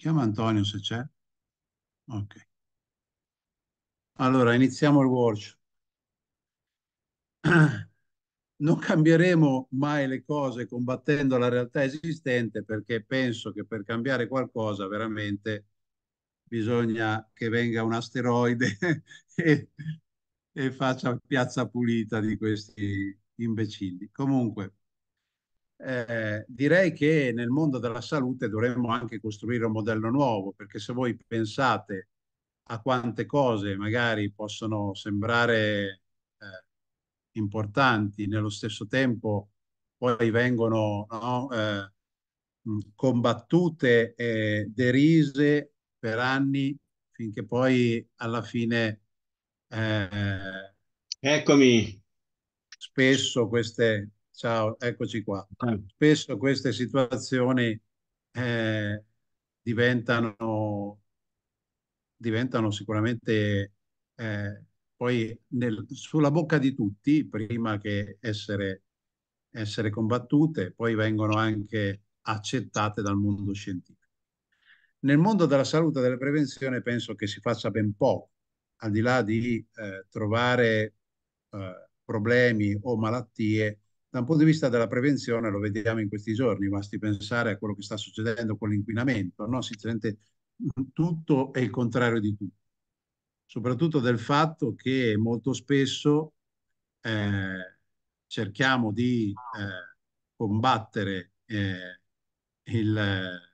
Chiama Antonio se c'è. Ok. Allora, iniziamo il workshop. Non cambieremo mai le cose combattendo la realtà esistente perché penso che per cambiare qualcosa veramente bisogna che venga un asteroide e, e faccia piazza pulita di questi imbecilli. Comunque, eh, direi che nel mondo della salute dovremmo anche costruire un modello nuovo, perché se voi pensate a quante cose magari possono sembrare eh, importanti, nello stesso tempo poi vengono no, eh, combattute e derise per anni finché poi alla fine eh, eccomi spesso queste Ciao, eccoci qua. Eh. Spesso queste situazioni eh, diventano, diventano, sicuramente eh, poi nel, sulla bocca di tutti prima che essere, essere combattute, poi vengono anche accettate dal mondo scientifico. Nel mondo della salute e della prevenzione penso che si faccia ben poco, al di là di eh, trovare eh, problemi o malattie da un punto di vista della prevenzione, lo vediamo in questi giorni, basti pensare a quello che sta succedendo con l'inquinamento, no? si sente mm, tutto e il contrario di tutto, soprattutto del fatto che molto spesso eh, cerchiamo di eh, combattere eh, eh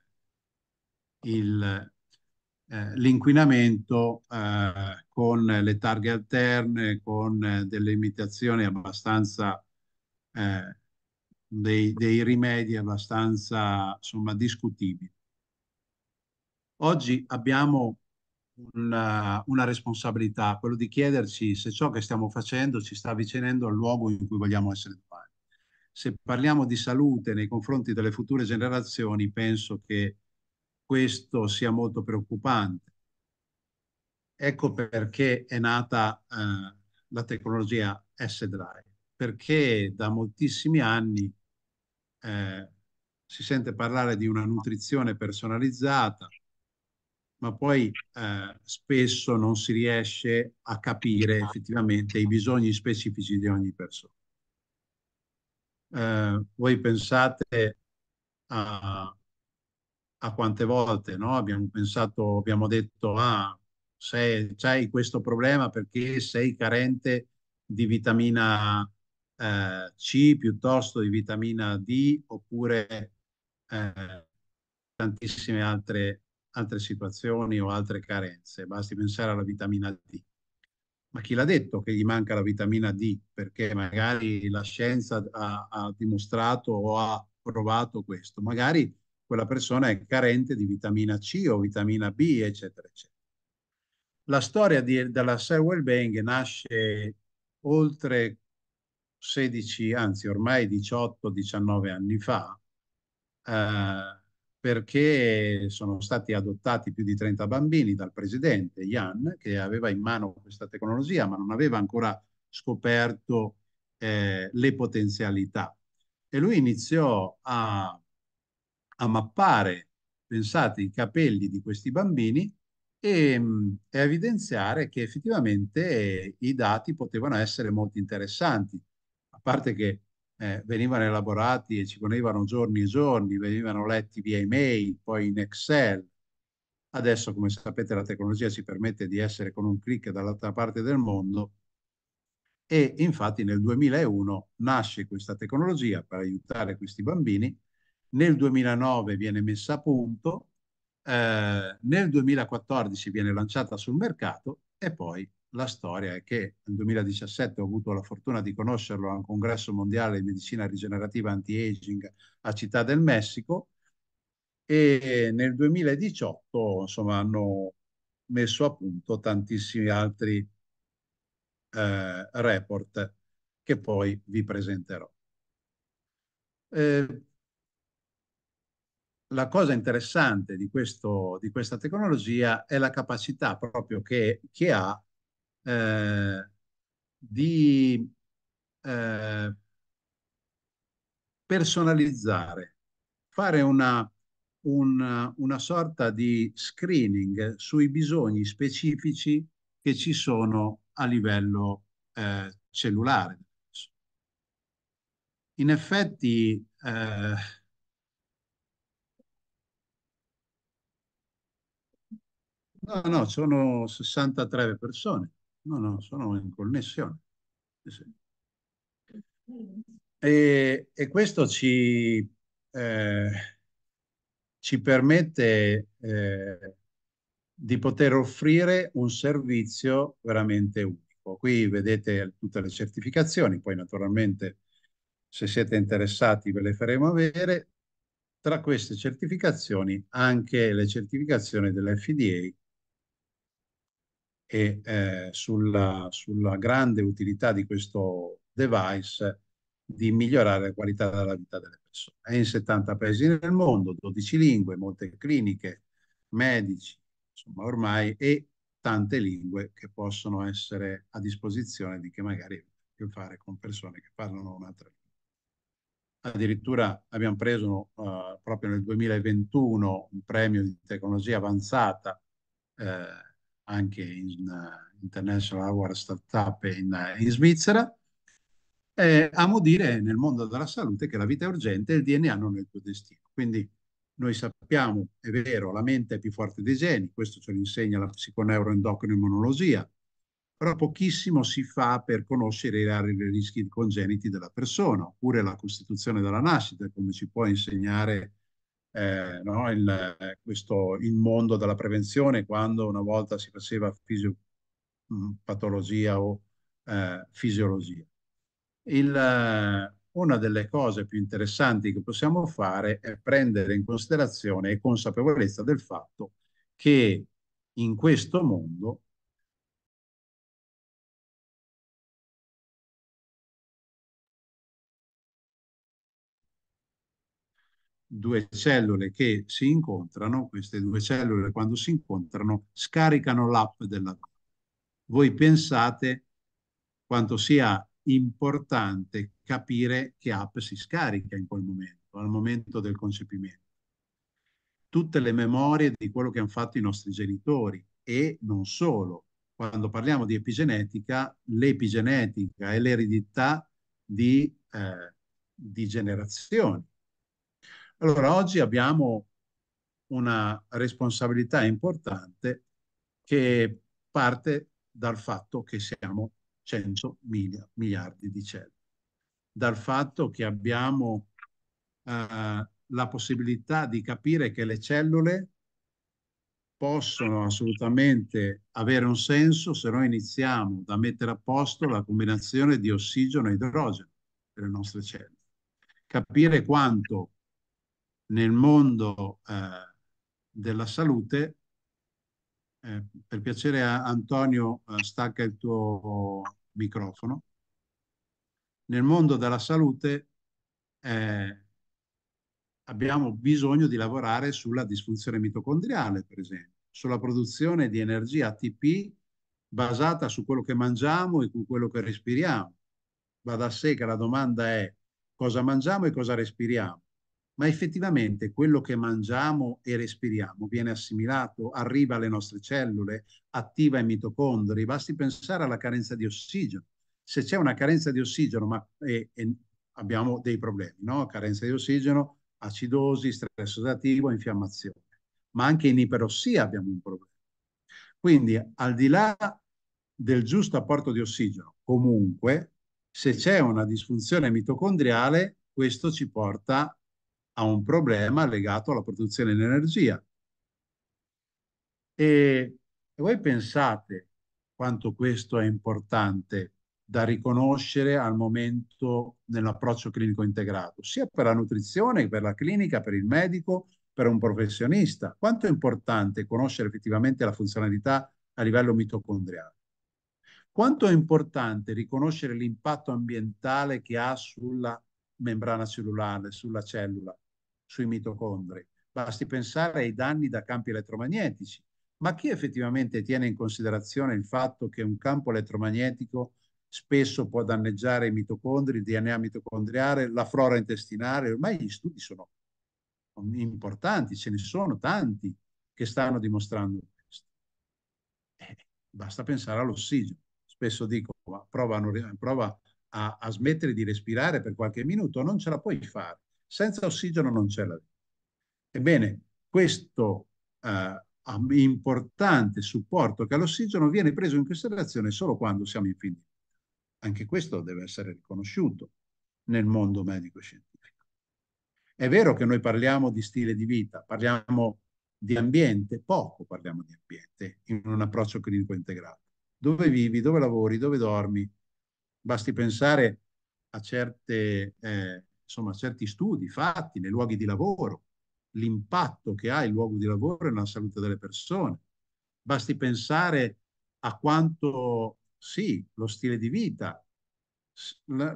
l'inquinamento eh, con le targhe alterne, con eh, delle imitazioni abbastanza eh, dei, dei, rimedi abbastanza insomma, discutibili. Oggi abbiamo una, eh, una, responsabilità, quello di chiederci se ciò che stiamo facendo ci sta avvicinando al luogo in cui vogliamo essere domani. Se parliamo di salute nei confronti delle future generazioni, penso che questo sia molto preoccupante. Ecco perché è nata eh, la tecnologia S-Drive perché da moltissimi anni eh, si sente parlare di una nutrizione personalizzata, ma poi eh, spesso non si riesce a capire effettivamente i bisogni specifici di ogni persona. Eh, voi pensate a, a quante volte no? abbiamo pensato, abbiamo detto, ah, se hai questo problema perché sei carente di vitamina A eh, C piuttosto di vitamina D oppure eh, tantissime altre, altre situazioni o altre carenze. Basti pensare alla vitamina D. Ma chi l'ha detto che gli manca la vitamina D? Perché magari la scienza ha, ha dimostrato o ha provato questo. Magari quella persona è carente di vitamina C o vitamina B, eccetera, eccetera. La storia di, della cell well-being nasce oltre 16, anzi ormai 18-19 anni fa, eh, perché sono stati adottati più di 30 bambini dal presidente Jan, che aveva in mano questa tecnologia, ma non aveva ancora scoperto eh, le potenzialità. E lui iniziò a, a mappare, pensate, i capelli di questi bambini e, mm, e evidenziare che effettivamente i dati potevano essere molto interessanti parte che eh, venivano elaborati e ci ponevano giorni e giorni, venivano letti via email, poi in Excel. Adesso, come sapete, la tecnologia ci permette di essere con un clic dall'altra parte del mondo e infatti nel 2001 nasce questa tecnologia per aiutare questi bambini, nel 2009 viene messa a punto, eh, nel 2014 viene lanciata sul mercato e poi la storia è che nel 2017 ho avuto la fortuna di conoscerlo a un congresso mondiale di medicina rigenerativa anti-aging a Città del Messico e nel 2018 insomma, hanno messo a punto tantissimi altri eh, report che poi vi presenterò. Eh, la cosa interessante di, questo, di, questa tecnologia è la capacità proprio che, che ha eh, di eh, personalizzare, fare una, una, una sorta di screening sui bisogni specifici che ci sono a livello eh, cellulare. In effetti, eh, no, no, sono 63 persone No, no, sono in connessione. E, e questo ci, eh, ci permette eh, di poter offrire un servizio veramente unico. Qui vedete tutte le certificazioni, poi naturalmente se siete interessati ve le faremo avere. Tra queste certificazioni anche le certificazioni dell'FDA e eh, sulla, sulla, grande utilità di questo device di migliorare la qualità della vita delle persone. È in 70 paesi nel mondo, 12 lingue, molte cliniche, medici, insomma ormai, e tante lingue che possono essere a disposizione di chi magari ha a che fare con persone che parlano un'altra lingua. Addirittura abbiamo preso uh, proprio nel 2021 un premio di tecnologia avanzata eh, anche in uh, International Hour Startup in, uh, in Svizzera. Eh, amo dire nel mondo della salute che la vita è urgente e il DNA non è il tuo destino. Quindi noi sappiamo, è vero, la mente è più forte dei geni, questo ce lo insegna la psiconeuroendocrinoimmunologia, però pochissimo si fa per conoscere i rari rischi congeniti della persona, oppure la costituzione della nascita, come ci può insegnare eh, no, il, questo, il mondo della prevenzione quando una volta si faceva fisiopatologia mm, o eh, fisiologia. Il, eh, una delle cose più interessanti che possiamo fare è prendere in considerazione e consapevolezza del fatto che in questo mondo due cellule che si incontrano, queste due cellule quando si incontrano scaricano l'app della Voi pensate quanto sia importante capire che app si scarica in quel momento, al momento del concepimento. Tutte le memorie di quello che hanno fatto i nostri genitori e non solo. Quando parliamo di epigenetica, l'epigenetica è l'eredità di, eh, di generazioni allora, oggi abbiamo una responsabilità importante che parte dal fatto che siamo 100 mila, miliardi di cellule, dal fatto che abbiamo eh, la possibilità di capire che le cellule possono assolutamente avere un senso se noi iniziamo da mettere a posto la combinazione di ossigeno e idrogeno delle nostre cellule. Capire quanto nel mondo eh, della salute. Eh, per piacere Antonio eh, stacca il tuo microfono. Nel mondo della salute eh, abbiamo bisogno di lavorare sulla disfunzione mitocondriale, per esempio, sulla produzione di energia ATP basata su quello che mangiamo e su quello che respiriamo. Va da sé che la domanda è cosa mangiamo e cosa respiriamo ma effettivamente quello che mangiamo e respiriamo viene assimilato, arriva alle nostre cellule, attiva i mitocondri. Basti pensare alla carenza di ossigeno. Se c'è una carenza di ossigeno, ma eh, eh, abbiamo dei problemi, no? Carenza di ossigeno, acidosi, stress osativo, infiammazione. Ma anche in iperossia abbiamo un problema. Quindi, al di là del giusto apporto di ossigeno, comunque, se c'è una disfunzione mitocondriale, questo ci porta a un problema legato alla produzione di energia. E, e voi pensate quanto questo è importante da riconoscere al momento nell'approccio clinico integrato, sia per la nutrizione che per la clinica, per il medico, per un professionista. Quanto è importante conoscere effettivamente la funzionalità a livello mitocondriale? Quanto è importante riconoscere l'impatto ambientale che ha sulla membrana cellulare, sulla cellula, sui mitocondri. Basti pensare ai danni da campi elettromagnetici. Ma chi effettivamente tiene in considerazione il fatto che un campo elettromagnetico spesso può danneggiare i mitocondri, il DNA mitocondriale, la flora intestinale? Ormai gli studi sono importanti, ce ne sono tanti che stanno dimostrando questo. Eh, basta pensare all'ossigeno. Spesso dico, prova, a, prova a, a smettere di respirare per qualche minuto, non ce la puoi fare. Senza ossigeno non c'è la vita. Ebbene, questo eh, importante supporto che all'ossigeno viene preso in considerazione solo quando siamo in fin di vita. Anche questo deve essere riconosciuto nel mondo medico-scientifico. È vero che noi parliamo di stile di vita, parliamo di ambiente, poco parliamo di ambiente in un approccio clinico integrato. Dove vivi, dove lavori, dove dormi. Basti pensare a certe eh, insomma, certi studi fatti nei luoghi di lavoro, l'impatto che ha il luogo di lavoro nella salute delle persone. Basti pensare a quanto, sì, lo stile di vita, le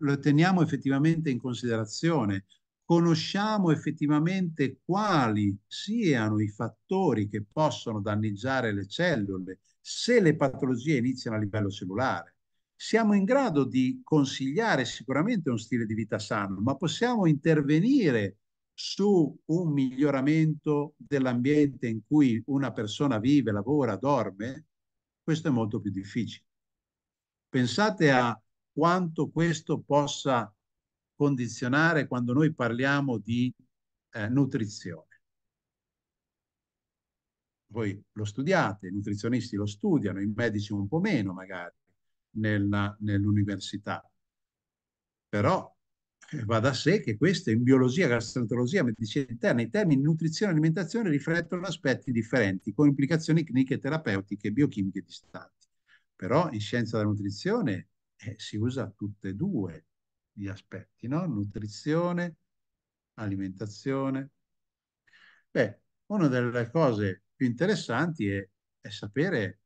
lo teniamo effettivamente in considerazione conosciamo effettivamente quali siano i fattori che possono danneggiare le cellule se le patologie iniziano a livello cellulare. Siamo in grado di consigliare sicuramente uno stile di vita sano, ma possiamo intervenire su un miglioramento dell'ambiente in cui una persona vive, lavora, dorme, questo è molto più difficile. Pensate a quanto questo possa condizionare quando noi parliamo di eh, nutrizione. Voi lo studiate, i nutrizionisti lo studiano, i medici un po' meno magari nell'università. Però eh, va da sé che questo in biologia, gastroenterologia, medicina interna, i termini nutrizione e alimentazione riflettono aspetti differenti con implicazioni cliniche, terapeutiche biochimiche distanti. Però in scienza della nutrizione eh, si usa tutte e due gli aspetti, no? Nutrizione, alimentazione. Beh, una delle cose più interessanti è, è sapere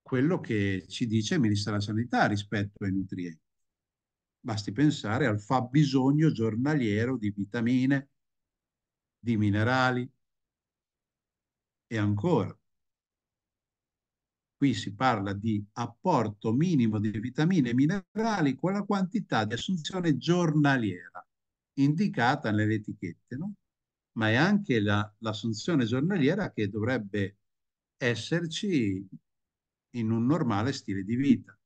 quello che ci dice il Ministero della Sanità rispetto ai nutrienti. Basti pensare al fabbisogno giornaliero di vitamine, di minerali e ancora qui si parla di apporto minimo di vitamine e minerali con la quantità di assunzione giornaliera indicata nelle etichette, no? ma è anche la, l'assunzione giornaliera che dovrebbe esserci in un normale stile di vita.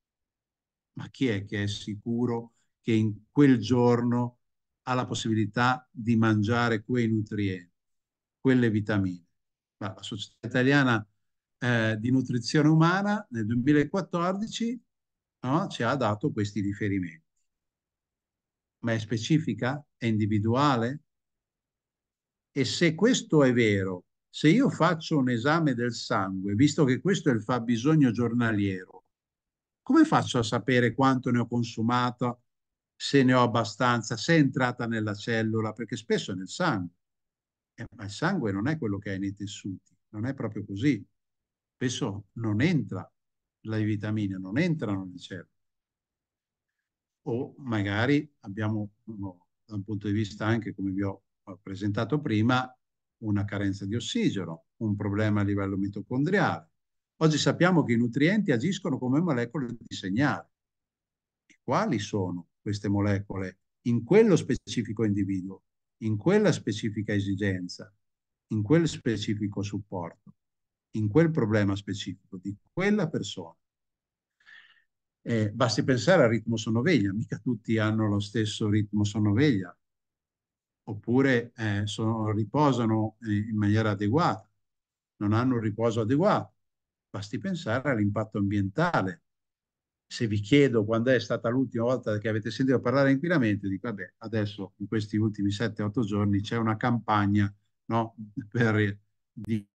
Ma chi è che è sicuro che in quel giorno ha la possibilità di mangiare quei nutrienti, quelle vitamine? Ma la società italiana eh, di nutrizione umana nel 2014 no, ci ha dato questi riferimenti. Ma è specifica? È individuale? E se questo è vero, se io faccio un esame del sangue, visto che questo è il fabbisogno giornaliero, come faccio a sapere quanto ne ho consumato, se ne ho abbastanza, se è entrata nella cellula? Perché spesso è nel sangue. Eh, ma il sangue non è quello che è nei tessuti, non è proprio così spesso non entra le vitamine, non entrano nel cervello. O magari abbiamo, da un punto di vista anche, come vi ho presentato prima, una carenza di ossigeno, un problema a livello mitocondriale. Oggi sappiamo che i nutrienti agiscono come molecole di segnale. E quali sono queste molecole in quello specifico individuo, in quella specifica esigenza, in quel specifico supporto? in quel problema specifico di quella persona. Eh, basti pensare al ritmo sonoveglia, mica tutti hanno lo stesso ritmo sonoveglia, oppure eh, sono, riposano eh, in maniera adeguata, non hanno un riposo adeguato. Basti pensare all'impatto ambientale. Se vi chiedo quando è stata l'ultima volta che avete sentito parlare di inquinamento, dico, vabbè, adesso in questi ultimi 7-8 giorni c'è una campagna no, per, di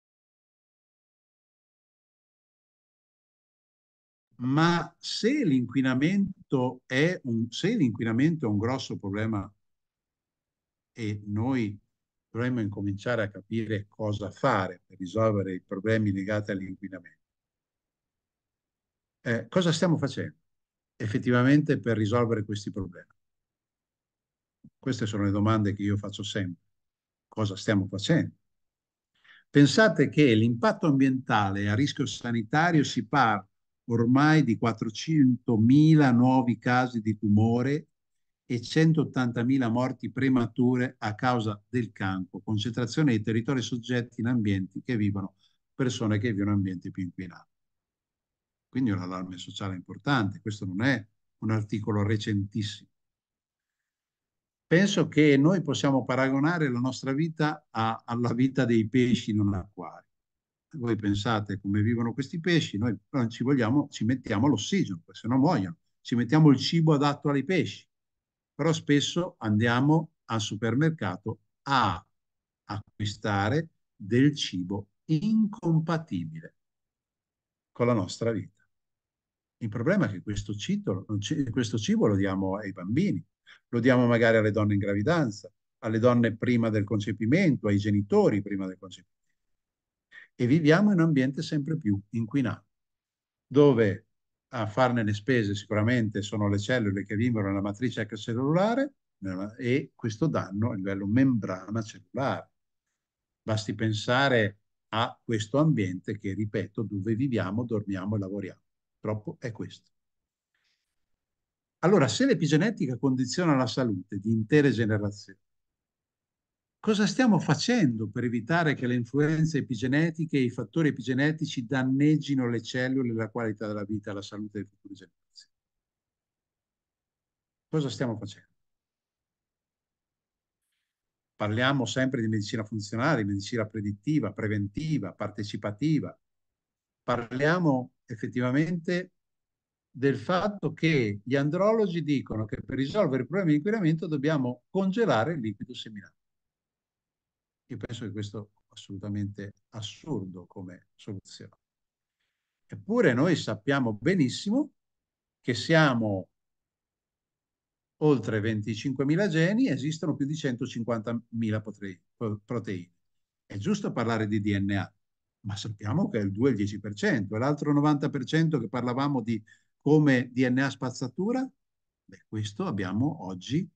ma se l'inquinamento è un, l'inquinamento è un grosso problema e noi dovremmo incominciare a capire cosa fare per risolvere i problemi legati all'inquinamento, eh, cosa stiamo facendo effettivamente per risolvere questi problemi? Queste sono le domande che io faccio sempre. Cosa stiamo facendo? Pensate che l'impatto ambientale a rischio sanitario si parla ormai di 400.000 nuovi casi di tumore e 180.000 morti premature a causa del cancro, concentrazione dei territori soggetti in ambienti che vivono persone che vivono ambienti più inquinati. Quindi è un allarme sociale importante, questo non è un articolo recentissimo. Penso che noi possiamo paragonare la nostra vita a, alla vita dei pesci in un acquario voi pensate come vivono questi pesci, noi ci, vogliamo, ci mettiamo l'ossigeno, se no muoiono, ci mettiamo il cibo adatto ai pesci, però spesso andiamo al supermercato a acquistare del cibo incompatibile con la nostra vita. Il problema è che questo, citolo, questo cibo lo diamo ai bambini, lo diamo magari alle donne in gravidanza, alle donne prima del concepimento, ai genitori prima del concepimento e viviamo in un ambiente sempre più inquinato, dove a farne le spese sicuramente sono le cellule che vivono nella matrice extracellulare e questo danno a livello membrana cellulare. Basti pensare a questo ambiente che, ripeto, dove viviamo, dormiamo e lavoriamo. Purtroppo è questo. Allora, se l'epigenetica condiziona la salute di intere generazioni, Cosa stiamo facendo per evitare che le influenze epigenetiche e i fattori epigenetici danneggino le cellule, la qualità della vita, e la salute delle future generazioni? Cosa stiamo facendo? Parliamo sempre di medicina funzionale, di medicina predittiva, preventiva, partecipativa. Parliamo effettivamente del fatto che gli andrologi dicono che per risolvere il problema di inquinamento dobbiamo congelare il liquido seminale. Io penso che questo è assolutamente assurdo come soluzione. Eppure noi sappiamo benissimo che siamo oltre 25.000 geni, esistono più di 150.000 proteine. È giusto parlare di DNA, ma sappiamo che è il 2 il 10%, e l'altro 90% che parlavamo di come DNA spazzatura, beh, questo abbiamo oggi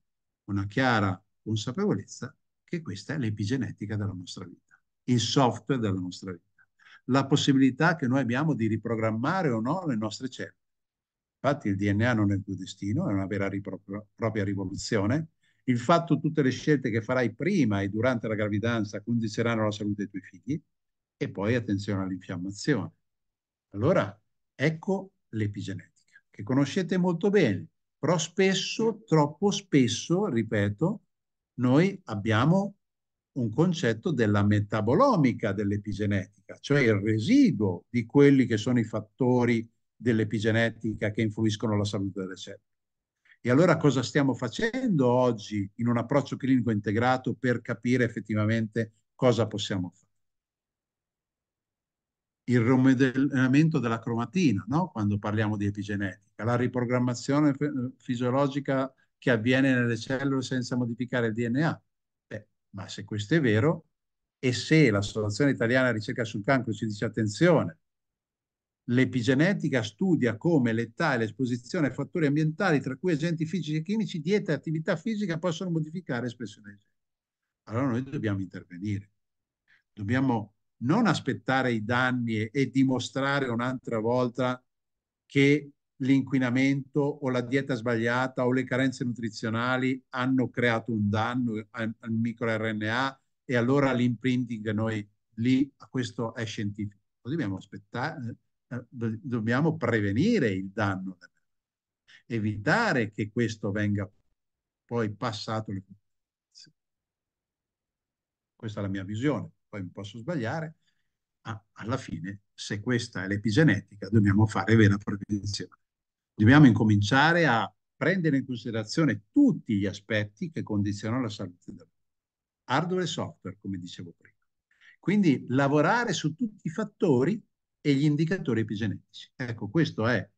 una chiara consapevolezza che questa è l'epigenetica della nostra vita, il software della nostra vita, la possibilità che noi abbiamo di riprogrammare o no le nostre cellule. Infatti il DNA non è il tuo destino, è una vera ripro- propria rivoluzione. Il fatto che tutte le scelte che farai prima e durante la gravidanza condizioneranno la salute dei tuoi figli e poi attenzione all'infiammazione. Allora, ecco l'epigenetica, che conoscete molto bene, però spesso, troppo spesso, ripeto, noi abbiamo un concetto della metabolomica dell'epigenetica, cioè il residuo di quelli che sono i fattori dell'epigenetica che influiscono alla salute delle cellule. E allora cosa stiamo facendo oggi in un approccio clinico integrato per capire effettivamente cosa possiamo fare? Il rimodellamento della cromatina, no? quando parliamo di epigenetica, la riprogrammazione fisiologica che avviene nelle cellule senza modificare il DNA. Beh, ma se questo è vero, e se l'Associazione Italiana di Ricerca sul Cancro ci dice attenzione, l'epigenetica studia come l'età e l'esposizione a fattori ambientali, tra cui agenti fisici e chimici, dieta e attività fisica, possono modificare l'espressione del genere. Allora noi dobbiamo intervenire. Dobbiamo non aspettare i danni e, e dimostrare un'altra volta che l'inquinamento o la dieta sbagliata o le carenze nutrizionali hanno creato un danno al, microRNA e allora l'imprinting noi lì, questo è scientifico. Dobbiamo aspettare, eh, dobbiamo prevenire il danno, evitare che questo venga poi passato. Questa è la mia visione, poi mi posso sbagliare. Ah, alla fine, se questa è l'epigenetica, dobbiamo fare vera prevenzione. Dobbiamo incominciare a prendere in considerazione tutti gli aspetti che condizionano la salute hardware e software, come dicevo prima. Quindi lavorare su tutti i fattori e gli indicatori epigenetici. Ecco, questa è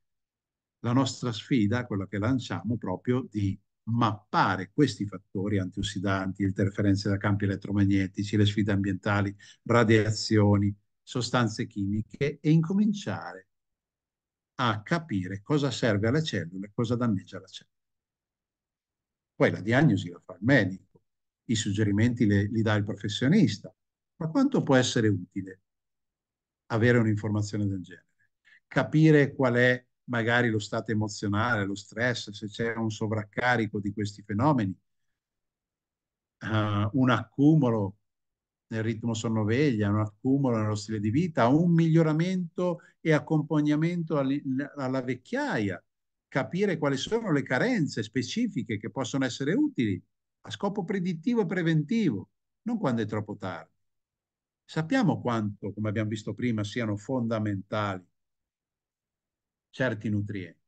la nostra sfida, quella che lanciamo proprio di mappare questi fattori antiossidanti, interferenze da campi elettromagnetici, le sfide ambientali, radiazioni, sostanze chimiche e incominciare a capire cosa serve alle cellule e cosa danneggia la cellula. Poi la diagnosi la fa il medico, i suggerimenti le, li dà il professionista, ma quanto può essere utile avere un'informazione del genere? Capire qual è magari lo stato emozionale, lo stress, se c'è un sovraccarico di questi fenomeni, uh, un accumulo nel ritmo sonnoveglia, veglia un accumulo nello stile di vita, un miglioramento e accompagnamento alla vecchiaia, capire quali sono le carenze specifiche che possono essere utili a scopo predittivo e preventivo, non quando è troppo tardi. Sappiamo quanto, come abbiamo visto prima, siano fondamentali certi nutrienti,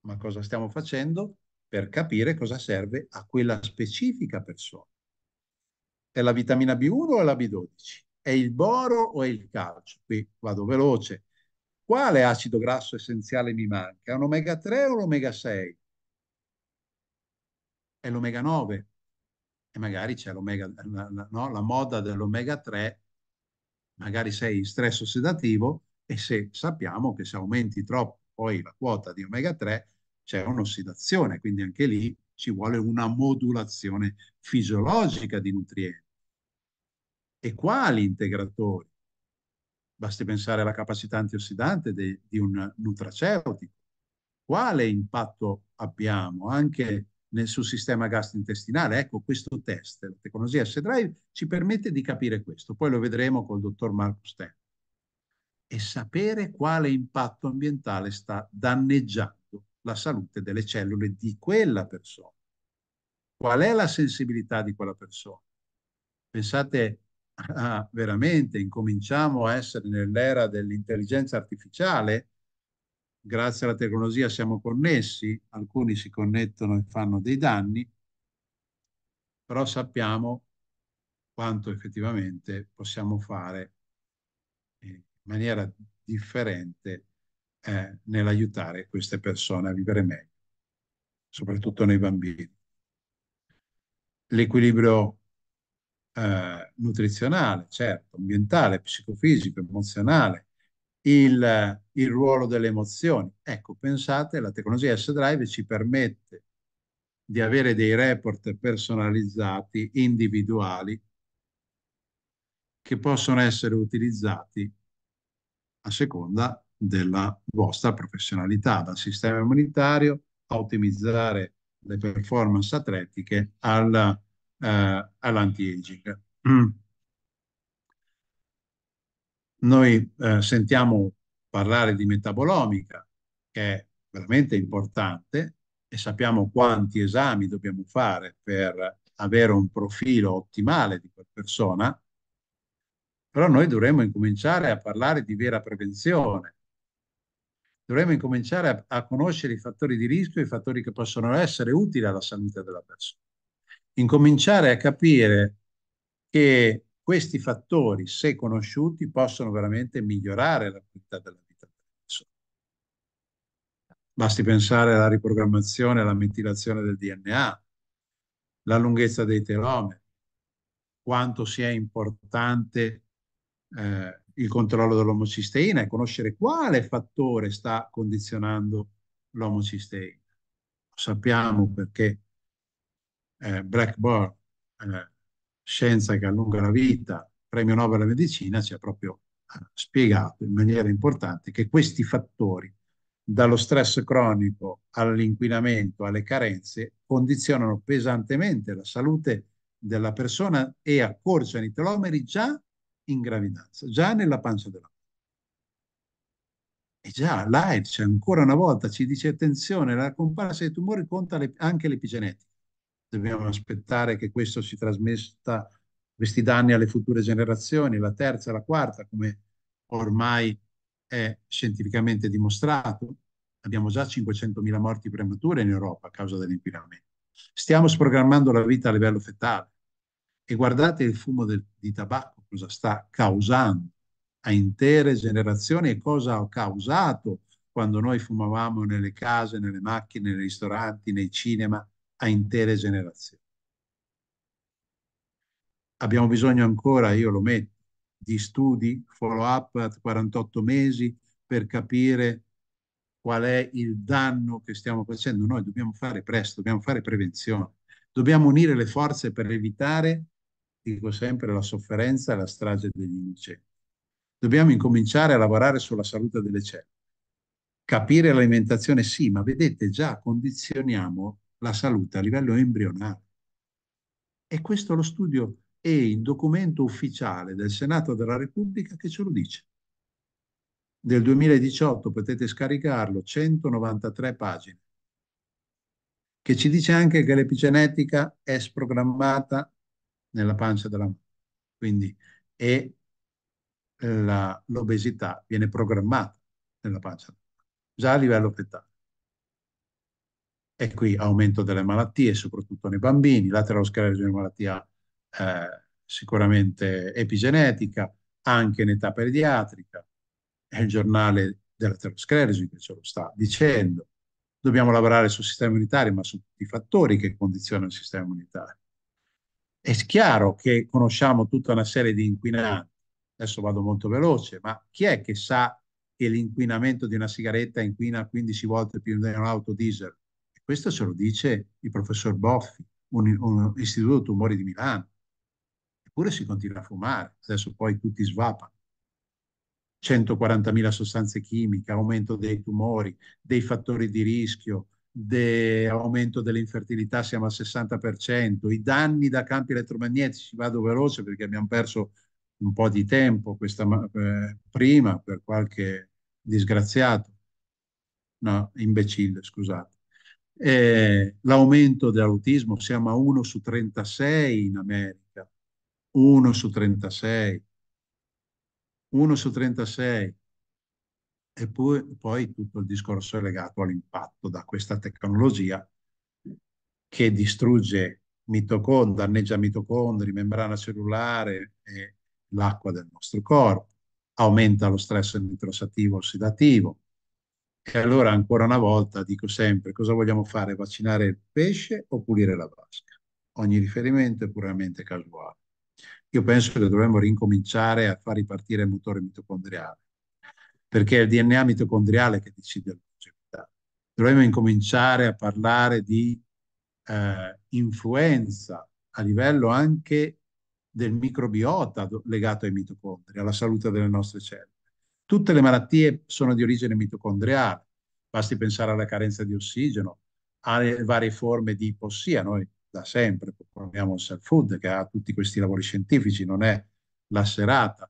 ma cosa stiamo facendo per capire cosa serve a quella specifica persona? È la vitamina B1 o la B12? È il boro o è il calcio? Qui vado veloce. Quale acido grasso essenziale mi manca? È un omega 3 o l'omega 6? È l'omega 9. E magari c'è l'omega, no? la moda dell'omega 3, magari sei in stress ossidativo e se sappiamo che se aumenti troppo poi la quota di omega 3 c'è un'ossidazione, quindi anche lì ci vuole una modulazione fisiologica di nutrienti e quali integratori. Basti pensare alla capacità antiossidante de, di un nutraceutico. Quale impatto abbiamo anche nel, sul sistema gastrointestinale? Ecco, questo test, la tecnologia S-Drive, ci permette di capire questo. Poi lo vedremo col dottor Marco Sten. E sapere quale impatto ambientale sta danneggiando la salute delle cellule di quella persona. Qual è la sensibilità di quella persona? Pensate ah, veramente incominciamo a essere nell'era dell'intelligenza artificiale, grazie alla tecnologia siamo connessi, alcuni si connettono e fanno dei danni, però sappiamo quanto effettivamente possiamo fare in maniera differente eh, nell'aiutare queste persone a vivere meglio, soprattutto nei bambini. L'equilibrio eh, nutrizionale, certo, ambientale, psicofisico, emozionale, il, il ruolo delle emozioni. Ecco, pensate, la tecnologia S-Drive ci permette di avere dei report personalizzati, individuali, che possono essere utilizzati a seconda della vostra professionalità, dal sistema immunitario a ottimizzare le performance atletiche alla eh, all'anti-aging. Mm. Noi eh, sentiamo parlare di metabolomica, che è veramente importante, e sappiamo quanti esami dobbiamo fare per avere un profilo ottimale di quella persona, però noi dovremmo incominciare a parlare di vera prevenzione. Dovremmo incominciare a, a conoscere i fattori di rischio e i fattori che possono essere utili alla salute della persona incominciare a capire che questi fattori, se conosciuti, possono veramente migliorare la qualità della vita delle persone. Basti pensare alla riprogrammazione, alla metilazione del DNA, la lunghezza dei telomeri, quanto sia importante eh, il controllo dell'omocisteina e conoscere quale fattore sta condizionando l'omocisteina. Sappiamo perché eh, Blackburn, eh, Scienza che allunga la vita, premio Nobel alla medicina, ci ha proprio eh, spiegato in maniera importante che questi fattori, dallo stress cronico all'inquinamento, alle carenze, condizionano pesantemente la salute della persona e accorciano i telomeri già in gravidanza, già nella pancia della e già l'AIDS ancora una volta ci dice attenzione, la comparsa dei tumori conta le, anche l'epigenetica dobbiamo aspettare che questo si trasmetta, questi danni alle future generazioni, la terza, la quarta, come ormai è scientificamente dimostrato. Abbiamo già 500.000 morti premature in Europa a causa dell'inquinamento. Stiamo sprogrammando la vita a livello fetale e guardate il fumo del, di tabacco cosa sta causando a intere generazioni e cosa ha causato quando noi fumavamo nelle case, nelle macchine, nei ristoranti, nei cinema a intere generazioni. Abbiamo bisogno ancora, io lo metto, di studi, follow up a 48 mesi per capire qual è il danno che stiamo facendo. Noi dobbiamo fare presto, dobbiamo fare prevenzione, dobbiamo unire le forze per evitare, dico sempre, la sofferenza e la strage degli innocenti. Dobbiamo incominciare a lavorare sulla salute delle cellule capire l'alimentazione sì, ma vedete già condizioniamo la salute a livello embrionale. E questo lo studio è il documento ufficiale del Senato della Repubblica che ce lo dice. Del 2018 potete scaricarlo, 193 pagine, che ci dice anche che l'epigenetica è sprogrammata nella pancia della mamma. Quindi è eh, l'obesità viene programmata nella pancia, già a livello fetale e qui aumento delle malattie, soprattutto nei bambini, laterosclerosi è una malattia eh, sicuramente epigenetica, anche in età pediatrica, è il giornale dell'aterosclerosi che ce lo sta dicendo. Dobbiamo lavorare sul sistema immunitario, ma su tutti i fattori che condizionano il sistema immunitario. È chiaro che conosciamo tutta una serie di inquinanti, adesso vado molto veloce, ma chi è che sa che l'inquinamento di una sigaretta inquina 15 volte più di un'auto diesel? Questo ce lo dice il professor Boffi, un, un istituto tumori di Milano. Eppure si continua a fumare, adesso poi tutti svapano. 140.000 sostanze chimiche, aumento dei tumori, dei fattori di rischio, de aumento dell'infertilità siamo al 60%, i danni da campi elettromagnetici, vado veloce perché abbiamo perso un po' di tempo questa, eh, prima per qualche disgraziato, no, imbecille, scusate. Eh, l'aumento dell'autismo, siamo a 1 su 36 in America, 1 su 36, 1 su 36. E poi, poi tutto il discorso è legato all'impatto da questa tecnologia che distrugge mitocondri, danneggia mitocondri, membrana cellulare e l'acqua del nostro corpo, aumenta lo stress nitrosativo ossidativo, e allora ancora una volta dico sempre cosa vogliamo fare, vaccinare il pesce o pulire la vasca? Ogni riferimento è puramente casuale. Io penso che dovremmo rincominciare a far ripartire il motore mitocondriale, perché è il DNA mitocondriale che decide la longevità. Dovremmo incominciare a parlare di eh, influenza a livello anche del microbiota legato ai mitocondri, alla salute delle nostre cellule. Tutte le malattie sono di origine mitocondriale, basti pensare alla carenza di ossigeno, alle varie forme di ipossia, noi da sempre proponiamo il self-food che ha tutti questi lavori scientifici, non è la serata,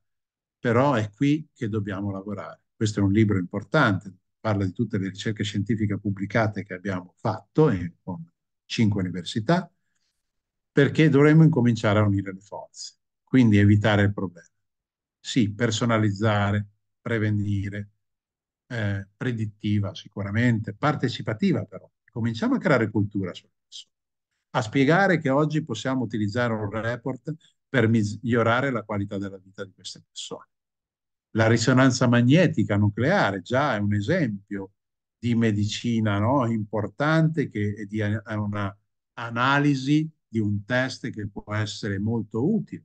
però è qui che dobbiamo lavorare. Questo è un libro importante, parla di tutte le ricerche scientifiche pubblicate che abbiamo fatto in, eh, con cinque università, perché dovremmo incominciare a unire le forze, quindi evitare il problema. Sì, personalizzare, prevenire, eh, predittiva sicuramente, partecipativa però. Cominciamo a creare cultura su questo, a spiegare che oggi possiamo utilizzare un report per migliorare la qualità della vita di queste persone. La risonanza magnetica nucleare già è un esempio di medicina no? importante che è, di, una analisi di un test che può essere molto utile.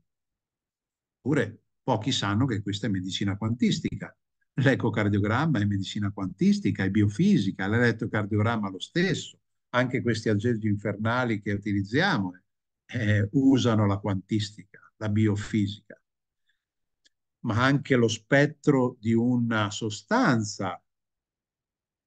Oppure Pochi sanno che questa è medicina quantistica. L'ecocardiogramma è medicina quantistica, è biofisica, l'elettrocardiogramma lo stesso. Anche questi aggeggi infernali che utilizziamo eh, usano la quantistica, la biofisica. Ma anche lo spettro di una sostanza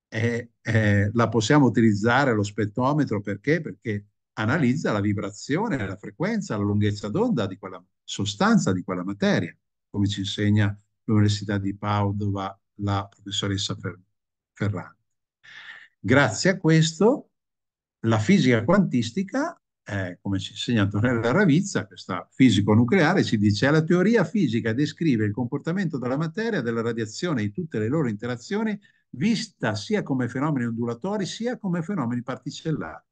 eh, eh, la possiamo utilizzare, lo spettrometro, perché? Perché analizza la vibrazione, la frequenza, la lunghezza d'onda di quella sostanza, di quella materia come ci insegna l'Università di Padova la professoressa Fer Ferrante. Grazie a questo la fisica quantistica, eh, come ci insegna Antonella Ravizza, questa fisico nucleare, ci dice la teoria fisica descrive il comportamento della materia, della radiazione e tutte le loro interazioni vista sia come fenomeni ondulatori sia come fenomeni particellari,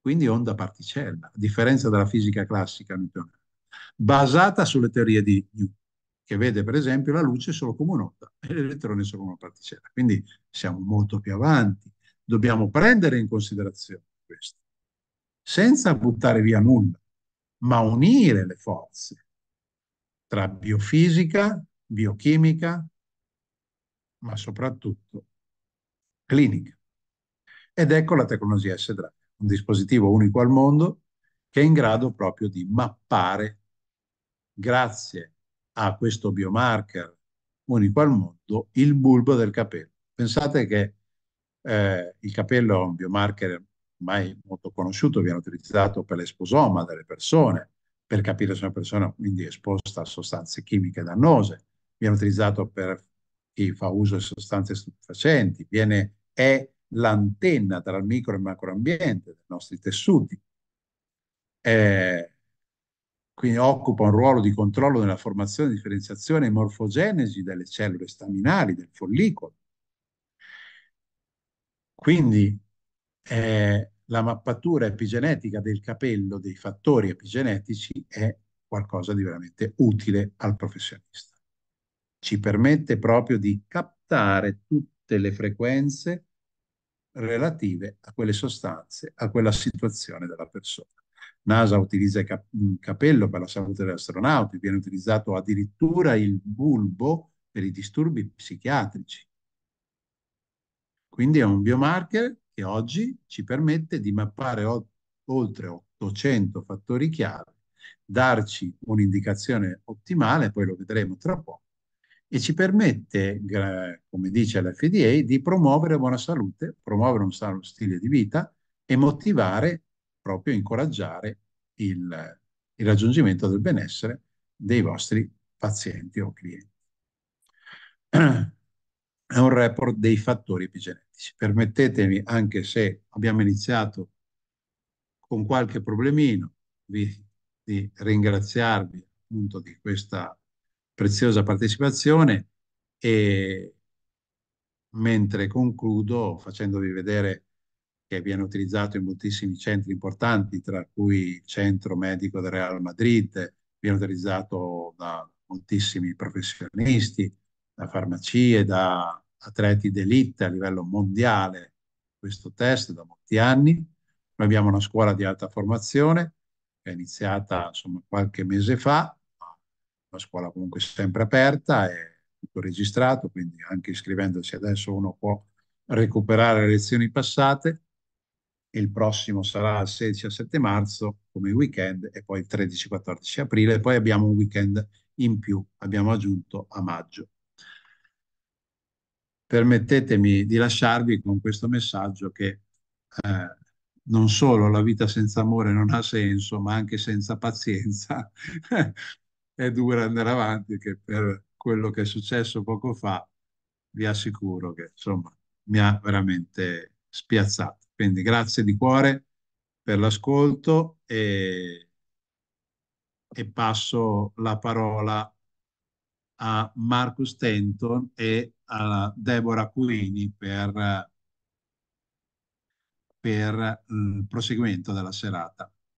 quindi onda particella, a differenza della fisica classica newtoniana, basata sulle teorie di Newton che vede per esempio la luce solo come un'onda e l'elettrone solo una particella. Quindi siamo molto più avanti, dobbiamo prendere in considerazione questo, senza buttare via nulla, ma unire le forze tra biofisica, biochimica, ma soprattutto clinica. Ed ecco la tecnologia S-Drive, un dispositivo unico al mondo che è in grado proprio di mappare, grazie a questo biomarker unico al mondo, il bulbo del capello. Pensate che eh, il capello è un biomarker mai molto conosciuto, viene utilizzato per l'esposoma delle persone, per capire se una persona quindi è esposta a sostanze chimiche dannose, viene utilizzato per chi fa uso di sostanze stupefacenti, viene, è l'antenna tra il micro e il macroambiente dei nostri tessuti. Eh, quindi occupa un ruolo di controllo nella formazione, differenziazione e morfogenesi delle cellule staminali, del follicolo. Quindi eh, la mappatura epigenetica del capello, dei fattori epigenetici, è qualcosa di veramente utile al professionista. Ci permette proprio di captare tutte le frequenze relative a quelle sostanze, a quella situazione della persona. NASA utilizza il capello per la salute degli astronauti, viene utilizzato addirittura il bulbo per i disturbi psichiatrici. Quindi è un biomarker che oggi ci permette di mappare oltre 800 fattori chiave, darci un'indicazione ottimale, poi lo vedremo tra poco, e ci permette, come dice l'FDA, di promuovere buona salute, promuovere un sano stile di vita e motivare proprio incoraggiare il, il raggiungimento del benessere dei vostri pazienti o clienti. È un report dei fattori epigenetici. Permettetemi, anche se abbiamo iniziato con qualche problemino, vi, di ringraziarvi appunto di questa preziosa partecipazione e mentre concludo facendovi vedere che viene utilizzato in moltissimi centri importanti, tra cui il centro medico del Real Madrid, viene utilizzato da moltissimi professionisti, da farmacie, da atleti d'elite a livello mondiale, questo test da molti anni. Noi abbiamo una scuola di alta formazione che è iniziata insomma, qualche mese fa, una scuola comunque sempre aperta e tutto registrato, quindi anche iscrivendosi adesso uno può recuperare le lezioni passate il prossimo sarà il 16 7 marzo come weekend e poi il 13-14 aprile, e poi abbiamo un weekend in più, abbiamo aggiunto a maggio. Permettetemi di lasciarvi con questo messaggio che eh, non solo la vita senza amore non ha senso, ma anche senza pazienza è dura andare avanti, che per quello che è successo poco fa vi assicuro che insomma mi ha veramente spiazzato. Quindi grazie di cuore per l'ascolto e, e, passo la parola a Marcus Tenton e a Deborah Quini per, per il proseguimento della serata.